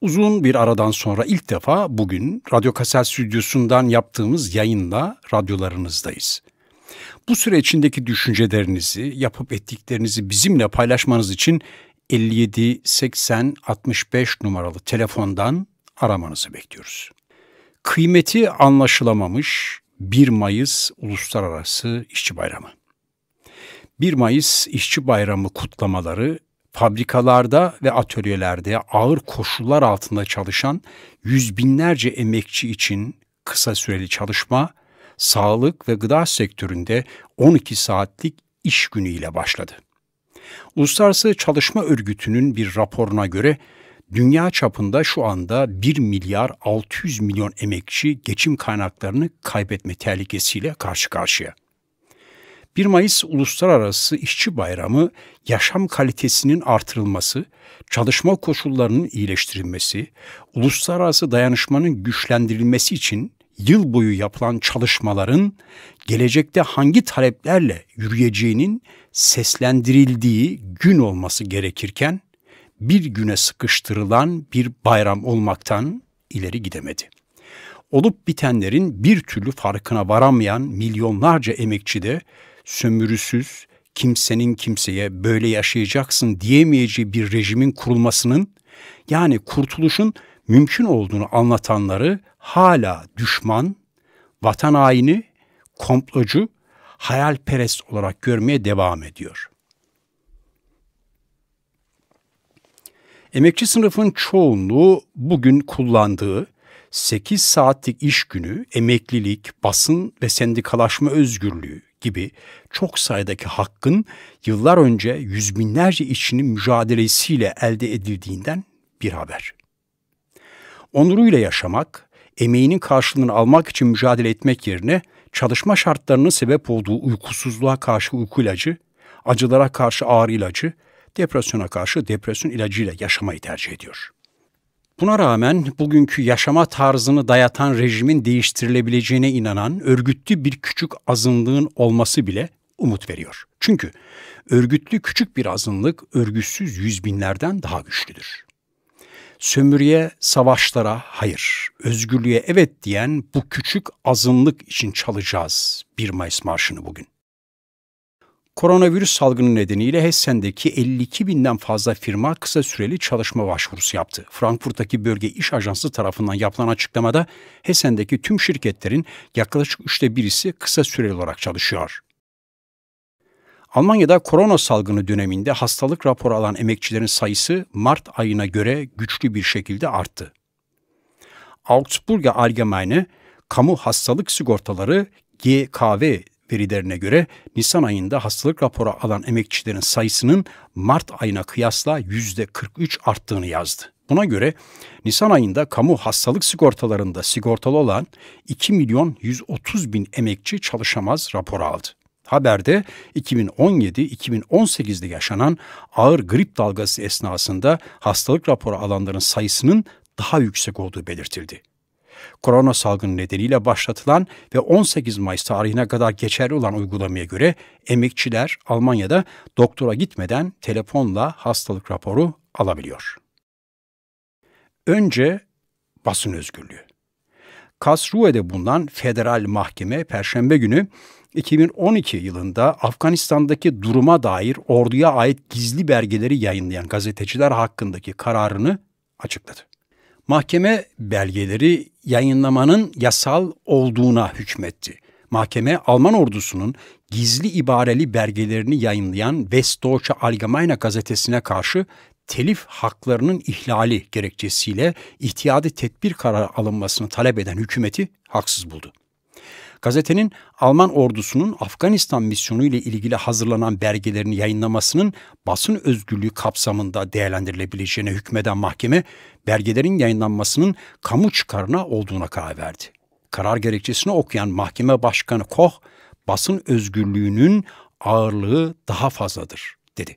Uzun bir aradan sonra ilk defa bugün Radyo Kasel Stüdyosu'ndan yaptığımız yayınla radyolarınızdayız. Bu süre içindeki düşüncelerinizi, yapıp ettiklerinizi bizimle paylaşmanız için 57 80 65 numaralı telefondan aramanızı bekliyoruz. Kıymeti anlaşılamamış 1 Mayıs Uluslararası İşçi Bayramı. 1 Mayıs İşçi Bayramı kutlamaları fabrikalarda ve atölyelerde ağır koşullar altında çalışan yüz binlerce emekçi için kısa süreli çalışma, sağlık ve gıda sektöründe 12 saatlik iş günüyle başladı. Uluslararası Çalışma Örgütü'nün bir raporuna göre dünya çapında şu anda 1 milyar 600 milyon emekçi geçim kaynaklarını kaybetme tehlikesiyle karşı karşıya. 1 Mayıs Uluslararası İşçi Bayramı yaşam kalitesinin artırılması, çalışma koşullarının iyileştirilmesi, uluslararası dayanışmanın güçlendirilmesi için yıl boyu yapılan çalışmaların gelecekte hangi taleplerle yürüyeceğinin seslendirildiği gün olması gerekirken bir güne sıkıştırılan bir bayram olmaktan ileri gidemedi. Olup bitenlerin bir türlü farkına varamayan milyonlarca emekçi de sömürüsüz, kimsenin kimseye böyle yaşayacaksın diyemeyeceği bir rejimin kurulmasının yani kurtuluşun mümkün olduğunu anlatanları hala düşman, vatan haini, komplocu, hayalperest olarak görmeye devam ediyor. Emekçi sınıfın çoğunluğu bugün kullandığı 8 saatlik iş günü, emeklilik, basın ve sendikalaşma özgürlüğü, gibi çok sayıdaki hakkın yıllar önce yüz binlerce işçinin mücadelesiyle elde edildiğinden bir haber. Onuruyla yaşamak, emeğinin karşılığını almak için mücadele etmek yerine çalışma şartlarının sebep olduğu uykusuzluğa karşı uyku ilacı, acılara karşı ağrı ilacı, depresyona karşı depresyon ilacıyla yaşamayı tercih ediyor.'' Buna rağmen bugünkü yaşama tarzını dayatan rejimin değiştirilebileceğine inanan örgütlü bir küçük azınlığın olması bile umut veriyor. Çünkü örgütlü küçük bir azınlık örgütsüz yüz binlerden daha güçlüdür. Sömürüye, savaşlara hayır, özgürlüğe evet diyen bu küçük azınlık için çalacağız 1 Mayıs Marşı'nı bugün.'' Koronavirüs salgını nedeniyle Hessen'deki 52 binden fazla firma kısa süreli çalışma başvurusu yaptı. Frankfurt'taki bölge iş ajansı tarafından yapılan açıklamada Hessen'deki tüm şirketlerin yaklaşık üçte birisi kısa süreli olarak çalışıyor. Almanya'da korona salgını döneminde hastalık raporu alan emekçilerin sayısı Mart ayına göre güçlü bir şekilde arttı. Augsburger Allgemeine Kamu Hastalık Sigortaları GKV verilerine göre Nisan ayında hastalık raporu alan emekçilerin sayısının Mart ayına kıyasla %43 arttığını yazdı. Buna göre Nisan ayında kamu hastalık sigortalarında sigortalı olan 2 milyon 130 bin emekçi çalışamaz raporu aldı. Haberde 2017-2018'de yaşanan ağır grip dalgası esnasında hastalık raporu alanların sayısının daha yüksek olduğu belirtildi korona salgını nedeniyle başlatılan ve 18 Mayıs tarihine kadar geçerli olan uygulamaya göre emekçiler Almanya'da doktora gitmeden telefonla hastalık raporu alabiliyor. Önce basın özgürlüğü. Kasruhe'de bulunan federal mahkeme perşembe günü 2012 yılında Afganistan'daki duruma dair orduya ait gizli belgeleri yayınlayan gazeteciler hakkındaki kararını açıkladı. Mahkeme belgeleri yayınlamanın yasal olduğuna hükmetti. Mahkeme Alman ordusunun gizli ibareli belgelerini yayınlayan Westdeutsche Allgemeine gazetesine karşı telif haklarının ihlali gerekçesiyle ihtiyadi tedbir kararı alınmasını talep eden hükümeti haksız buldu. Gazetenin Alman ordusunun Afganistan misyonu ile ilgili hazırlanan belgelerini yayınlamasının basın özgürlüğü kapsamında değerlendirilebileceğine hükmeden mahkeme belgelerin yayınlanmasının kamu çıkarına olduğuna karar verdi. Karar gerekçesini okuyan mahkeme başkanı Koch, basın özgürlüğünün ağırlığı daha fazladır dedi.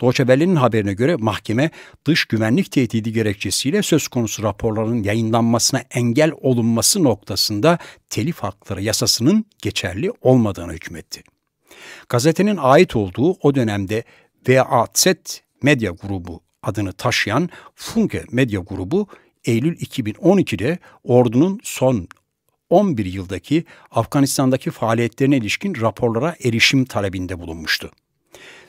Deutsche haberine göre mahkeme dış güvenlik tehdidi gerekçesiyle söz konusu raporların yayınlanmasına engel olunması noktasında telif hakları yasasının geçerli olmadığını hükmetti. Gazetenin ait olduğu o dönemde VAZ Medya Grubu adını taşıyan Funke Medya Grubu Eylül 2012'de ordunun son 11 yıldaki Afganistan'daki faaliyetlerine ilişkin raporlara erişim talebinde bulunmuştu.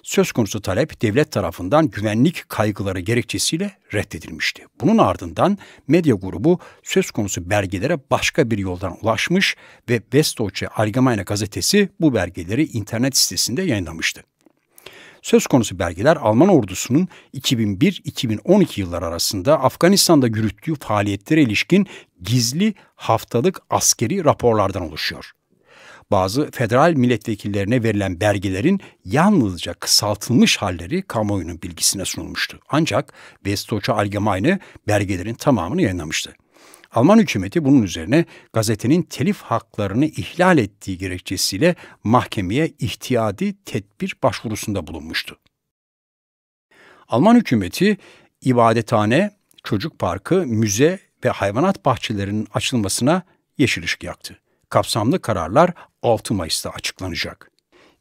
Söz konusu talep devlet tarafından güvenlik kaygıları gerekçesiyle reddedilmişti. Bunun ardından medya grubu söz konusu belgelere başka bir yoldan ulaşmış ve Westdeutsche Allgemeine gazetesi bu belgeleri internet sitesinde yayınlamıştı. Söz konusu belgeler Alman ordusunun 2001-2012 yıllar arasında Afganistan'da yürüttüğü faaliyetlere ilişkin gizli haftalık askeri raporlardan oluşuyor bazı federal milletvekillerine verilen belgelerin yalnızca kısaltılmış halleri kamuoyunun bilgisine sunulmuştu. Ancak Westoça Allgemeine belgelerin tamamını yayınlamıştı. Alman hükümeti bunun üzerine gazetenin telif haklarını ihlal ettiği gerekçesiyle mahkemeye ihtiyadi tedbir başvurusunda bulunmuştu. Alman hükümeti ibadethane, çocuk parkı, müze ve hayvanat bahçelerinin açılmasına yeşil ışık yaktı kapsamlı kararlar 6 Mayıs'ta açıklanacak.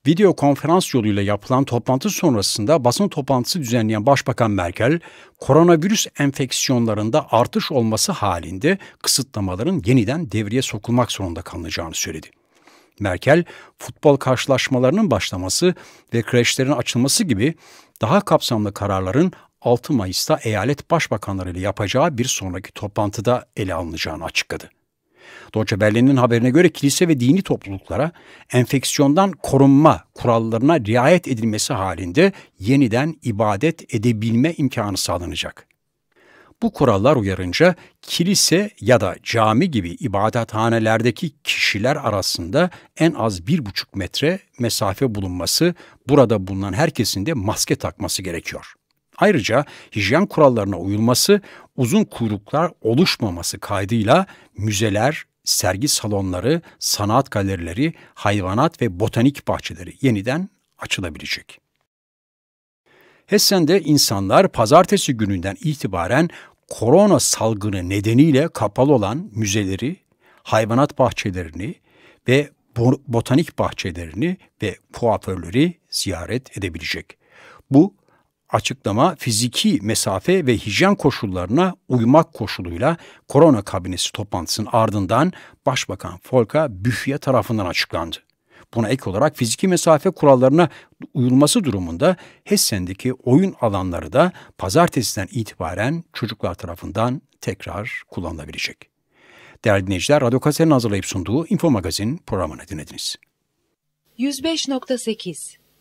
Video konferans yoluyla yapılan toplantı sonrasında basın toplantısı düzenleyen Başbakan Merkel, koronavirüs enfeksiyonlarında artış olması halinde kısıtlamaların yeniden devreye sokulmak zorunda kalınacağını söyledi. Merkel, futbol karşılaşmalarının başlaması ve kreşlerin açılması gibi daha kapsamlı kararların 6 Mayıs'ta eyalet başbakanları ile yapacağı bir sonraki toplantıda ele alınacağını açıkladı. Deutsche Welle'nin haberine göre kilise ve dini topluluklara enfeksiyondan korunma kurallarına riayet edilmesi halinde yeniden ibadet edebilme imkanı sağlanacak. Bu kurallar uyarınca kilise ya da cami gibi ibadethanelerdeki kişiler arasında en az bir buçuk metre mesafe bulunması, burada bulunan herkesin de maske takması gerekiyor. Ayrıca hijyen kurallarına uyulması, uzun kuyruklar oluşmaması kaydıyla müzeler, sergi salonları, sanat galerileri, hayvanat ve botanik bahçeleri yeniden açılabilecek. Hessen'de insanlar pazartesi gününden itibaren korona salgını nedeniyle kapalı olan müzeleri, hayvanat bahçelerini ve botanik bahçelerini ve kuaförleri ziyaret edebilecek. Bu açıklama fiziki mesafe ve hijyen koşullarına uymak koşuluyla korona kabinesi toplantısının ardından Başbakan Folka büfye tarafından açıklandı. Buna ek olarak fiziki mesafe kurallarına uyulması durumunda Hessen'deki oyun alanları da pazartesiden itibaren çocuklar tarafından tekrar kullanılabilecek. Değerli dinleyiciler, Radyo Kaser'in hazırlayıp sunduğu Info Magazin programını dinlediniz. 105.8